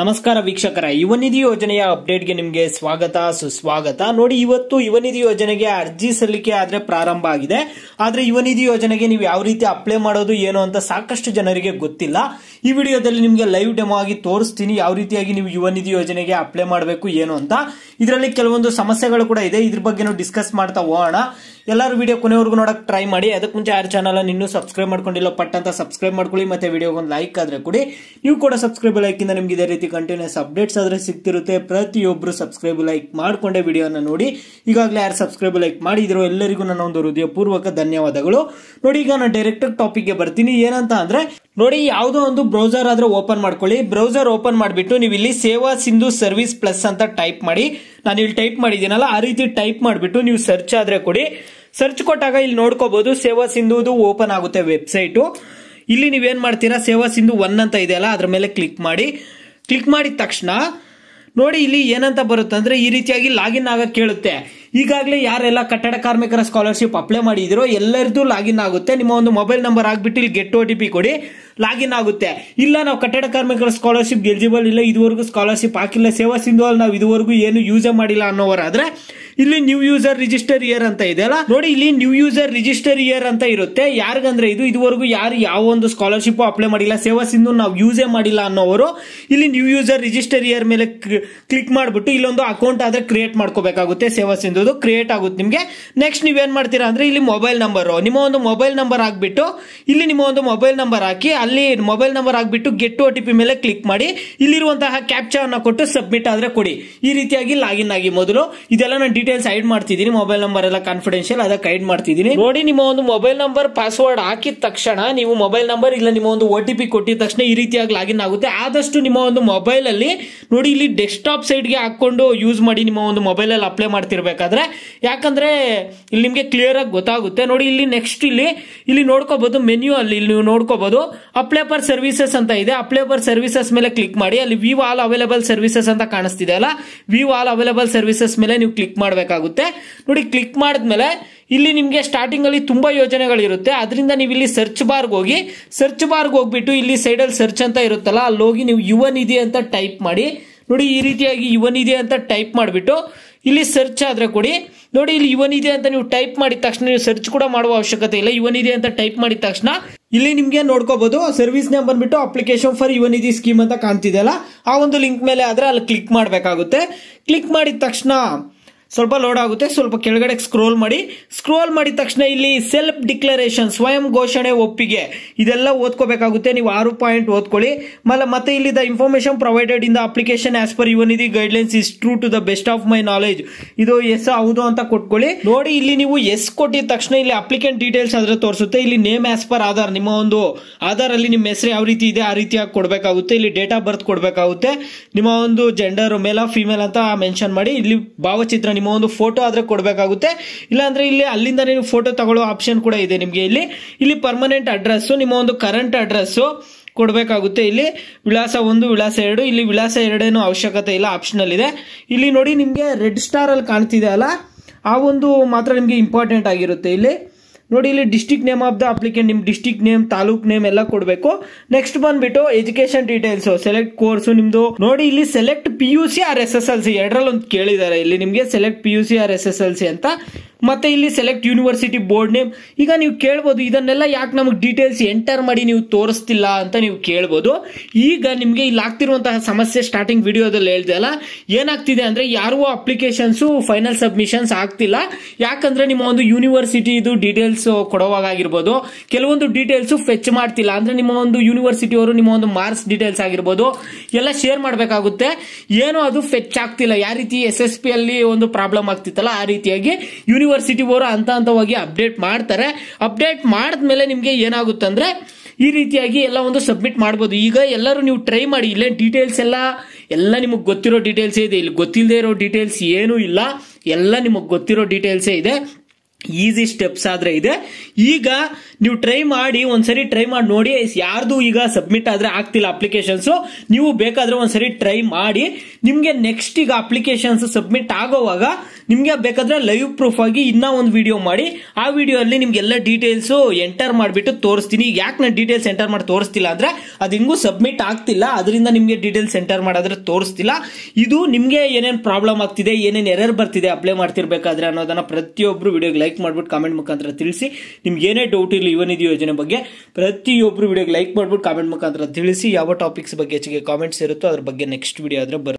ನಮಸ್ಕಾರ ವೀಕ್ಷಕರ ಯುವನಿಧಿ ಯೋಜನೆಯ ಅಪ್ಡೇಟ್ಗೆ ನಿಮಗೆ ಸ್ವಾಗತ ಸುಸ್ವಾಗತ ನೋಡಿ ಇವತ್ತು ಯುವನಿಧಿ ಯೋಜನೆಗೆ ಅರ್ಜಿ ಸಲ್ಲಿಕೆ ಆದರೆ ಪ್ರಾರಂಭ ಆಗಿದೆ ಆದರೆ ಯುವನಿಧಿ ಯೋಜನೆಗೆ ನೀವು ಯಾವ ರೀತಿ ಅಪ್ಲೈ ಮಾಡೋದು ಏನು ಅಂತ ಸಾಕಷ್ಟು ಜನರಿಗೆ ಗೊತ್ತಿಲ್ಲ ಈ ವಿಡಿಯೋದಲ್ಲಿ ನಿಮಗೆ ಲೈವ್ ಡೆಮೋ ಆಗಿ ತೋರಿಸ್ತೀನಿ ಯಾವ ರೀತಿಯಾಗಿ ನೀವು ಯುವನಿಧಿ ಯೋಜನೆಗೆ ಅಪ್ಲೈ ಮಾಡಬೇಕು ಏನು ಅಂತ ಇದರಲ್ಲಿ ಕೆಲವೊಂದು ಸಮಸ್ಯೆಗಳು ಕೂಡ ಇದೆ ಇದ್ರ ಬಗ್ಗೆ ನಾವು ಡಿಸ್ಕಸ್ ಮಾಡ್ತಾ ಹೋಗೋಣ ಎಲ್ಲರೂ ವಿಡಿಯೋ ಕೊನೆವರೆಗೂ ನೋಡಕ್ಕೆ ಟ್ರೈ ಮಾಡಿ ಅದಕ್ಕೆ ಮುಂಚೆ ಯಾರು ಚಾನಲ್ ಇನ್ನೂ ಸಬ್ಸ್ಕ್ರೈಬ್ ಮಾಡ್ಕೊಂಡಿಲ್ಲ ಪಟ್ಟಂತ ಸಬ್ಸ್ಕ್ರೈಬ್ ಮಾಡ್ಕೊಳ್ಳಿ ಮತ್ತೆ ವಿಡಿಯೋಗೊಂದು ಲೈಕ್ ಆದ್ರೆ ಕೊಡಿ ನೀವು ಕೂಡ ಸಬ್ಸ್ಕ್ರೈಬ್ ಇಂದ ನಿಮಗೆ ಇದೇ ರೀತಿ ರೀತಿ ಕಂಟಿನ್ಯೂಸ್ ಅಪ್ಡೇಟ್ಸ್ ಆದರೆ ಸಿಗ್ತಿರುತ್ತೆ ಪ್ರತಿಯೊಬ್ಬರು ಸಬ್ಸ್ಕ್ರೈಬ್ ಲೈಕ್ ಮಾಡಿಕೊಂಡೇ ವಿಡಿಯೋನ ನೋಡಿ ಈಗಾಗಲೇ ಯಾರು ಸಬ್ಸ್ಕ್ರೈಬ್ ಲೈಕ್ ಮಾಡಿದ್ರು ಎಲ್ಲರಿಗೂ ನನ್ನ ಒಂದು ಹೃದಯಪೂರ್ವಕ ಧನ್ಯವಾದಗಳು ನೋಡಿ ಈಗ ನಾನು ಡೈರೆಕ್ಟ್ ಟಾಪಿಕ್ಗೆ ಬರ್ತೀನಿ ಏನಂತ ಅಂದ್ರೆ ನೋಡಿ ಯಾವುದೋ ಒಂದು ಬ್ರೌಸರ್ ಆದ್ರೆ ಓಪನ್ ಮಾಡ್ಕೊಳ್ಳಿ ಬ್ರೌಸರ್ ಓಪನ್ ಮಾಡಿಬಿಟ್ಟು ನೀವು ಇಲ್ಲಿ ಸೇವಾ ಸಿಂಧು ಸರ್ವಿಸ್ ಪ್ಲಸ್ ಅಂತ ಟೈಪ್ ಮಾಡಿ ನಾನು ಇಲ್ಲಿ ಟೈಪ್ ಮಾಡಿದ್ದೀನಲ್ಲ ಆ ರೀತಿ ಟೈಪ್ ಮಾಡಿಬಿಟ್ಟು ನೀವು ಸರ್ಚ್ ಆದ್ರೆ ಕೊಡಿ ಸರ್ಚ್ ಕೊಟ್ಟಾಗ ಇಲ್ಲಿ ನೋಡ್ಕೋಬಹುದು ಸೇವಾ ಸಿಂಧುದು ಓಪನ್ ಆಗುತ್ತೆ ವೆಬ್ಸೈಟು ಇಲ್ಲಿ ನೀವೇನ್ ಮಾಡ್ತೀರಾ ಸೇವಾ ಸಿಂಧು ಒನ್ ಅಂತ ಇದೆಯಲ್ಲ ಅದ್ರ ಮೇಲೆ ಕ್ಲಿಕ್ ಮಾಡಿ ಕ್ಲಿಕ್ ಮಾಡಿದ ತಕ್ಷಣ ನೋಡಿ ಇಲ್ಲಿ ಏನಂತ ಬರುತ್ತೆ ಅಂದ್ರೆ ಈ ರೀತಿಯಾಗಿ ಲಾಗಿನ್ ಆಗಕ್ಕೆ ಕೇಳುತ್ತೆ ಈಗಾಗಲೇ ಯಾರೆಲ್ಲ ಕಟ್ಟಡ ಕಾರ್ಮಿಕರ ಸ್ಕಾಲರ್ಶಿಪ್ ಅಪ್ಲೈ ಮಾಡಿದಿರೋ ಎಲ್ಲರದ್ದು ಲಾಗಿನ್ ಆಗುತ್ತೆ ನಿಮ್ಮ ಒಂದು ಮೊಬೈಲ್ ನಂಬರ್ ಆಗಿಬಿಟ್ಟು ಇಲ್ಲಿ ಗೆಟ್ ಓ ಟಿ ಪಿ ಕೊಡಿ ಲಾಗಿನ್ ಆಗುತ್ತೆ ಇಲ್ಲ ನಾವು ಕಟ್ಟಡ ಕಾರ್ಮಿಕರ ಸ್ಕಾಲರ್ಶಿಪ್ ಎಲಿಜಿಬಲ್ ಇಲ್ಲ ಇದುವರೆಗೂ ಸ್ಕಾಲರ್ಶಿಪ್ ಹಾಕಿಲ್ಲ ಸೇವಾ ಸಿಂಧುವಲ್ಲಿ ನಾವು ಇದುವರೆಗೂ ಏನು ಯೂಸೇ ಮಾಡಿಲ್ಲ ಅನ್ನೋವರಾದ್ರೆ ಇಲ್ಲಿ ನ್ಯೂ ಯೂಸರ್ ರಿಜಿಸ್ಟರ್ ಇಯರ್ ಅಂತ ಅಲ್ಲ ನೋಡಿ ಇಲ್ಲಿ ನ್ಯೂ ಯೂಸರ್ ರಿಜಿಸ್ಟರ್ ಇಯರ್ ಅಂತ ಇರುತ್ತೆ ಯಾರಿಗಂದ್ರೆ ಇದು ಇದುವರೆಗೂ ಯಾರು ಯಾವ ಒಂದು ಸ್ಕಾಲರ್ಶಿಪ್ ಅಪ್ಲೈ ಮಾಡಿಲ್ಲ ಸೇವಾ ಸಿಂಧು ನಾವು ಯೂಸೇ ಮಾಡಿಲ್ಲ ಅನ್ನೋರು ಇಲ್ಲಿ ನ್ಯೂ ಯೂಸರ್ ರಿಜಿಸ್ಟರ್ ಇಯರ್ ಮೇಲೆ ಕ್ಲಿಕ್ ಮಾಡಿಬಿಟ್ಟು ಇಲ್ಲೊಂದು ಅಕೌಂಟ್ ಆದ್ರೆ ಕ್ರಿಯೇಟ್ ಮಾಡ್ಕೋಬೇಕಾಗುತ್ತೆ ಸೇವಾ ಸಿಂಧು ಕ್ರಿಯೇಟ್ ಆಗುತ್ತೆ ನಿಮಗೆ ನೆಕ್ಸ್ಟ್ ನೀವೇನ್ ಮಾಡ್ತೀರಾ ಅಂದ್ರೆ ಇಲ್ಲಿ ಮೊಬೈಲ್ ನಂಬರ್ ನಿಮ್ಮ ಒಂದು ಮೊಬೈಲ್ ನಂಬರ್ ಹಾಕ್ಬಿಟ್ಟು ಇಲ್ಲಿ ನಿಮ್ಮ ಒಂದು ಮೊಬೈಲ್ ನಂಬರ್ ಹಾಕಿ ಅಲ್ಲಿ ಮೊಬೈಲ್ ನಂಬರ್ ಹಾಕ್ಬಿಟ್ಟು ಗೆಟ್ ಓ ಟಿ ಪಿ ಮೇಲೆ ಕ್ಲಿಕ್ ಮಾಡಿ ಇಲ್ಲಿರುವಂತಹ ಕ್ಯಾಪ್ಚರ್ ಅನ್ನ ಕೊಟ್ಟು ಸಬ್ಮಿಟ್ ಆದ್ರೆ ಕೊಡಿ ಈ ರೀತಿಯಾಗಿ ಲಾಗಿನ್ ಆಗಿ ಮೊದಲು ಇದೆಲ್ಲ ನಾನು ಡೀಟೇಲ್ ಡೀಟೇಲ್ಸ್ ಐಡ್ ಮಾಡ್ತಿದ್ದೀನಿ ಮೊಬೈಲ್ ನಂಬರ್ ಎಲ್ಲ ಕಾನ್ಫಿಡೆನ್ಶಿಯಲ್ ಅದಕ್ಕೆ ಐಡ್ ಮಾಡ್ತಿದ್ದೀನಿ ನೋಡಿ ನಿಮ್ಮ ಒಂದು ಮೊಬೈಲ್ ನಂಬರ್ ಪಾಸ್ವರ್ಡ್ ಹಾಕಿದ ತಕ್ಷಣ ನೀವು ಮೊಬೈಲ್ ನಂಬರ್ ಇಲ್ಲ ನಿಮ್ಮ ಒಂದು ಒ ಟಿ ಪಿ ಕೊಟ್ಟಿದ ತಕ್ಷಣ ಈ ರೀತಿಯಾಗಿ ಲಾಗಿನ್ ಆಗುತ್ತೆ ಆದಷ್ಟು ನಿಮ್ಮ ಒಂದು ಮೊಬೈಲ್ ಅಲ್ಲಿ ನೋಡಿ ಇಲ್ಲಿ ಡೆಸ್ಕ್ಟಾಪ್ ಗೆ ಹಾಕೊಂಡು ಯೂಸ್ ಮಾಡಿ ನಿಮ್ಮ ಒಂದು ಮೊಬೈಲ್ ಅಲ್ಲಿ ಅಪ್ಲೈ ಮಾಡ್ತಿರ್ಬೇಕಾದ್ರೆ ಯಾಕಂದ್ರೆ ಇಲ್ಲಿ ನಿಮಗೆ ಕ್ಲಿಯರ್ ಆಗಿ ಗೊತ್ತಾಗುತ್ತೆ ನೋಡಿ ಇಲ್ಲಿ ನೆಕ್ಸ್ಟ್ ಇಲ್ಲಿ ಇಲ್ಲಿ ನೋಡ್ಕೋಬಹುದು ಮೆನ್ಯೂ ಅಲ್ಲಿ ಇಲ್ಲಿ ನೀವು ನೋಡ್ಕೋಬಹುದು ಅಪ್ಲೈ ಫಾರ್ ಸರ್ವಿಸಸ್ ಅಂತ ಇದೆ ಅಪ್ಲೈ ಫಾರ್ ಸರ್ವಿಸಸ್ ಮೇಲೆ ಕ್ಲಿಕ್ ಮಾಡಿ ಅಲ್ಲಿ ವಿವ್ ಆಲ್ ಅವೈಲೇಬಲ್ ಸರ್ವಿಸಸ್ ಅಂತ ಕಾಣಿಸ್ತಿದೆ ಅಲ್ಲ ವಿವ್ ಆಲ್ ಅವೈಲೇಬಲ್ ಸರ್ವಿಸಸ್ ಮೇಲೆ ನೀವು ಕ್ಲಿಕ್ ಮಾಡಿ ಮಾಡಬೇಕಾಗುತ್ತೆ ನೋಡಿ ಕ್ಲಿಕ್ ಮಾಡಿದ್ಮೇಲೆ ಇಲ್ಲಿ ನಿಮಗೆ ಸ್ಟಾರ್ಟಿಂಗಲ್ಲಿ ತುಂಬ ಯೋಜನೆಗಳಿರುತ್ತೆ ಅದರಿಂದ ನೀವು ಇಲ್ಲಿ ಸರ್ಚ್ ಬಾರ್ಗೆ ಹೋಗಿ ಸರ್ಚ್ ಬಾರ್ಗೆ ಹೋಗ್ಬಿಟ್ಟು ಇಲ್ಲಿ ಸೈಡಲ್ಲಿ ಸರ್ಚ್ ಅಂತ ಇರುತ್ತಲ್ಲ ಅಲ್ಲೋಗಿ ನೀವು ಯುವ ನಿಧಿ ಅಂತ ಟೈಪ್ ಮಾಡಿ ನೋಡಿ ಈ ರೀತಿಯಾಗಿ ಯುವ ನಿಧಿ ಅಂತ ಟೈಪ್ ಮಾಡಿಬಿಟ್ಟು ಇಲ್ಲಿ ಸರ್ಚ್ ಆದರೆ ಕೊಡಿ ನೋಡಿ ಇಲ್ಲಿ ನಿಧಿ ಅಂತ ನೀವು ಟೈಪ್ ಮಾಡಿದ ತಕ್ಷಣ ನೀವು ಸರ್ಚ್ ಕೂಡ ಮಾಡುವ ಅವಶ್ಯಕತೆ ಇಲ್ಲ ನಿಧಿ ಅಂತ ಟೈಪ್ ಮಾಡಿದ ತಕ್ಷಣ ಇಲ್ಲಿ ನಿಮಗೆ ನೋಡ್ಕೋಬಹುದು ಸರ್ವಿಸ್ ನೇಮ್ ಬಂದ್ಬಿಟ್ಟು ಅಪ್ಲಿಕೇಶನ್ ಫಾರ್ ನಿಧಿ ಸ್ಕೀಮ್ ಅಂತ ಕಾಣ್ತಿದೆಯಲ್ಲ ಆ ಒಂದು ಲಿಂಕ್ ಮೇಲೆ ಆದರೆ ಅಲ್ಲಿ ಕ್ಲಿಕ್ ಮಾಡಬೇಕಾಗುತ್ತೆ ಕ್ಲಿಕ್ ಮಾಡಿದ ತಕ್ಷಣ ಸ್ವಲ್ಪ ಲೋಡ್ ಆಗುತ್ತೆ ಸ್ವಲ್ಪ ಕೆಳಗಡೆ ಸ್ಕ್ರೋಲ್ ಮಾಡಿ ಸ್ಕ್ರೋಲ್ ಮಾಡಿದ ತಕ್ಷಣ ಇಲ್ಲಿ ಸೆಲ್ಫ್ ಡಿಕ್ಲರೇಷನ್ ಸ್ವಯಂ ಘೋಷಣೆ ಒಪ್ಪಿಗೆ ಇದೆಲ್ಲ ಓದ್ಕೋಬೇಕಾಗುತ್ತೆ ನೀವು ಆರು ಪಾಯಿಂಟ್ ಓದ್ಕೊಳ್ಳಿ ಮಲ್ಲ ಮತ್ತೆ ಇಲ್ಲಿ the information provided in the application as per ಯುವನ್ guide guidelines is true to the best of my knowledge ಇದು ಎಸ್ ಹೌದು ಅಂತ ಕೊಟ್ಕೊಳ್ಳಿ ನೋಡಿ ಇಲ್ಲಿ ನೀವು ಎಸ್ ಕೊಟ್ಟಿದ ತಕ್ಷಣ ಇಲ್ಲಿ ಅಪ್ಲಿಕೆಂಟ್ ಡೀಟೇಲ್ಸ್ ಆದ್ರೆ ತೋರಿಸುತ್ತೆ ಇಲ್ಲಿ ನೇಮ್ ಆಸ್ ಪರ್ ಆಧಾರ್ ನಿಮ್ಮ ಒಂದು ಆಧಾರ್ ಅಲ್ಲಿ ನಿಮ್ಮ ಹೆಸರು ಯಾವ ರೀತಿ ಇದೆ ಆ ರೀತಿಯಾಗಿ ಕೊಡಬೇಕಾಗುತ್ತೆ ಇಲ್ಲಿ ಡೇಟ್ ಆಫ್ ಬರ್ತ್ ಕೊಡಬೇಕಾಗುತ್ತೆ ನಿಮ್ಮ ಒಂದು ಜೆಂಡರ್ ಮೇಲ ಫಿಮೇಲ್ ಅಂತ ಮೆನ್ಷನ್ ಮಾಡಿ ಇಲ್ಲಿ ಭಾವಚಿತ್ರ ನಿಮ್ಮ ಒಂದು ಫೋಟೋ ಆದರೆ ಕೊಡಬೇಕಾಗುತ್ತೆ ಇಲ್ಲಾಂದರೆ ಇಲ್ಲಿ ಅಲ್ಲಿಂದ ನೀವು ಫೋಟೋ ತಗೊಳ್ಳೋ ಆಪ್ಷನ್ ಕೂಡ ಇದೆ ನಿಮಗೆ ಇಲ್ಲಿ ಇಲ್ಲಿ ಪರ್ಮನೆಂಟ್ ಅಡ್ರೆಸ್ಸು ನಿಮ್ಮ ಒಂದು ಕರೆಂಟ್ ಅಡ್ರೆಸ್ಸು ಕೊಡಬೇಕಾಗುತ್ತೆ ಇಲ್ಲಿ ವಿಳಾಸ ಒಂದು ವಿಳಾಸ ಎರಡು ಇಲ್ಲಿ ವಿಳಾಸ ಎರಡೇನು ಅವಶ್ಯಕತೆ ಇಲ್ಲ ಆಪ್ಷನಲ್ ಇದೆ ಇಲ್ಲಿ ನೋಡಿ ನಿಮಗೆ ರೆಡ್ ಸ್ಟಾರಲ್ಲಿ ಕಾಣ್ತಿದೆ ಅಲ್ಲ ಆ ಒಂದು ಮಾತ್ರ ನಿಮಗೆ ಇಂಪಾರ್ಟೆಂಟ್ ಆಗಿರುತ್ತೆ ಇಲ್ಲಿ ನೋಡಿ ಇಲ್ಲಿ district name of the applicant ನಿಮ್ ಡಿಸ್ಟಿಕ್ ನೇಮ್ ತಾಲೂಕ್ ನೇಮ್ ಎಲ್ಲ ಕೊಡಬೇಕು ನೆಕ್ಸ್ಟ್ ಬಂದ್ಬಿಟ್ಟು ಎಜುಕೇಶನ್ ಡೀಟೇಲ್ಸ್ ಸೆಲೆಕ್ಟ್ ಕೋರ್ಸ್ ನಿಮ್ದು ನೋಡಿ ಇಲ್ಲಿ select P U C or S S L C ಎರಡರಲ್ಲಿ ಒಂದು ಕೇಳಿದ್ದಾರೆ ಇಲ್ಲಿ ನಿಮಗೆ select P U C or S S L C ಅಂತ ಮತ್ತೆ ಇಲ್ಲಿ ಸೆಲೆಕ್ಟ್ ಯೂನಿವರ್ಸಿಟಿ ಬೋರ್ಡ್ ನೇಮ್ ಈಗ ನೀವು ಕೇಳ್ಬೋದು ಇದನ್ನೆಲ್ಲ ಯಾಕೆ ನಮಗೆ ಡೀಟೇಲ್ಸ್ ಎಂಟರ್ ಮಾಡಿ ನೀವು ತೋರಿಸ್ತಿಲ್ಲ ಅಂತ ನೀವು ಕೇಳ್ಬೋದು ಈಗ ನಿಮಗೆ ಇಲ್ಲಿ ಆಗ್ತಿರುವಂತಹ ಸಮಸ್ಯೆ ಸ್ಟಾರ್ಟಿಂಗ್ ವಿಡಿಯೋದಲ್ಲಿ ಹೇಳ್ದೆ ಅಲ್ಲ ಏನಾಗ್ತಿದೆ ಅಂದರೆ ಯಾರೂ ಅಪ್ಲಿಕೇಶನ್ಸು ಫೈನಲ್ ಸಬ್ಮಿಷನ್ಸ್ ಆಗ್ತಿಲ್ಲ ಯಾಕಂದರೆ ನಿಮ್ಮ ಒಂದು ಯೂನಿವರ್ಸಿಟಿ ಇದು ಡೀಟೇಲ್ಸ್ ಕೊಡೋವಾಗಿರ್ಬೋದು ಕೆಲವೊಂದು ಡೀಟೇಲ್ಸು ಫೆಚ್ ಮಾಡ್ತಿಲ್ಲ ಅಂದರೆ ನಿಮ್ಮ ಒಂದು ಯೂನಿವರ್ಸಿಟಿ ಅವರು ನಿಮ್ಮ ಒಂದು ಮಾರ್ಕ್ಸ್ ಡೀಟೇಲ್ಸ್ ಆಗಿರ್ಬೋದು ಎಲ್ಲ ಶೇರ್ ಮಾಡಬೇಕಾಗುತ್ತೆ ಏನೋ ಅದು ಫೆಚ್ ಆಗ್ತಿಲ್ಲ ಯಾವ ರೀತಿ ಎಸ್ ಎಸ್ ಪಿ ಅಲ್ಲಿ ಒಂದು ಪ್ರಾಬ್ಲಮ್ ಆಗ್ತಿತ್ತಲ್ಲ ಆ ರೀತಿಯಾಗಿ ಯೂನಿವರ್ಸಿಟಿ ಯೂನಿವರ್ಸಿಟಿ ಅವರು ಹಂತ ಹಂತವಾಗಿ ಅಪ್ಡೇಟ್ ಮಾಡ್ತಾರೆ ಅಪ್ಡೇಟ್ ಮಾಡಿದ್ಮೇಲೆ ನಿಮಗೆ ಏನಾಗುತ್ತೆ ಅಂದರೆ ಈ ರೀತಿಯಾಗಿ ಎಲ್ಲ ಒಂದು ಸಬ್ಮಿಟ್ ಮಾಡ್ಬೋದು ಈಗ ಎಲ್ಲರೂ ನೀವು ಟ್ರೈ ಮಾಡಿ ಇಲ್ಲೇ ಡೀಟೇಲ್ಸ್ ಎಲ್ಲ ಎಲ್ಲ ನಿಮಗೆ ಗೊತ್ತಿರೋ ಡೀಟೇಲ್ಸೇ ಇದೆ ಇಲ್ಲಿ ಗೊತ್ತಿಲ್ಲದೆ ಇರೋ ಡೀಟೇಲ್ಸ್ ಏನೂ ಇಲ್ಲ ಎಲ್ಲ ನಿಮಗೆ ಗೊತ್ತಿರೋ ಡೀಟೇಲ್ಸೇ ಇದೆ ಈಸಿ ಸ್ಟೆಪ್ಸ್ ಆದರೆ ಇದೆ ಈಗ ನೀವು ಟ್ರೈ ಮಾಡಿ ಒಂದ್ಸರಿ ಟ್ರೈ ಮಾಡಿ ನೋಡಿ ಯಾರ್ದು ಈಗ ಸಬ್ಮಿಟ್ ಆದರೆ ಆಗ್ತಿಲ್ಲ ಅಪ್ಲಿಕೇಶನ್ಸು ನೀವು ಬೇಕಾದರೆ ಒಂದ್ಸರಿ ಟ್ರೈ ಮಾಡಿ ನಿಮಗೆ ನೆಕ್ಸ್ಟ್ ಈಗ ಅಪ್ಲಿಕೇಶನ್ಸ್ ಸಬ್ಮಿಟ್ ಆಗೋವಾಗ ನಿಮಗೆ ಬೇಕಾದ್ರೆ ಲೈವ್ ಪ್ರೂಫ್ ಆಗಿ ಇನ್ನೂ ಒಂದು ವಿಡಿಯೋ ಮಾಡಿ ಆ ವಿಡಿಯೋ ಅಲ್ಲಿ ಎಲ್ಲ ಡೀಟೇಲ್ಸ್ ಎಂಟರ್ ಮಾಡಿಬಿಟ್ಟು ತೋರಿಸ್ತೀನಿ ಯಾಕೆ ನಾನು ಡೀಟೇಲ್ಸ್ ಎಂಟರ್ ಮಾಡಿ ತೋರಿಸ್ತಿಲ್ಲ ಅಂದ್ರೆ ಅದು ಹಿಂಗೂ ಸಬ್ಮಿಟ್ ಆಗ್ತಿಲ್ಲ ಅದರಿಂದ ನಿಮಗೆ ಡೀಟೇಲ್ಸ್ ಎಂಟರ್ ಮಾಡಿದ್ರೆ ತೋರಿಸ್ತಿಲ್ಲ ಇದು ನಿಮಗೆ ಏನೇನು ಪ್ರಾಬ್ಲಮ್ ಆಗ್ತಿದೆ ಏನೇನು ಎರರ್ ಬರ್ತಿದೆ ಅಪ್ಲೈ ಮಾಡ್ತಿರ್ಬೇಕಾದ್ರೆ ಅನ್ನೋದನ್ನ ಪ್ರತಿಯೊಬ್ಬರು ವಿಡಿಯೋಗೆ ಲೈಕ್ ಮಾಡ್ಬಿಟ್ಟು ಕಾಮೆಂಟ್ ಮುಖಾಂತರ ತಿಳಿಸಿ ನಿಮ್ಗೆ ಏನೇ ಡೌಟ್ ಇರಲಿ ಇವನ್ ಇದು ಯೋಜನೆ ಬಗ್ಗೆ ಪ್ರತಿಯೊಬ್ಬರು ವಿಡಿಯೋಗೆ ಲೈಕ್ ಮಾಡ್ಬಿಟ್ಟು ಕಾಮೆಂಟ್ ಮುಖಾಂತರ ತಿಳಿಸಿ ಯಾವ ಟಾಪಿಕ್ಸ್ ಬಗ್ಗೆ ಹೆಚ್ಚಿಗೆ ಕಾಮೆಂಟ್ಸ್ ಇರುತ್ತೋ ಅದ್ರ ಬಗ್ಗೆ ನೆಕ್ಸ್ಟ್ ವಿಡಿಯೋ ಆದರೆ ಬರುತ್ತೆ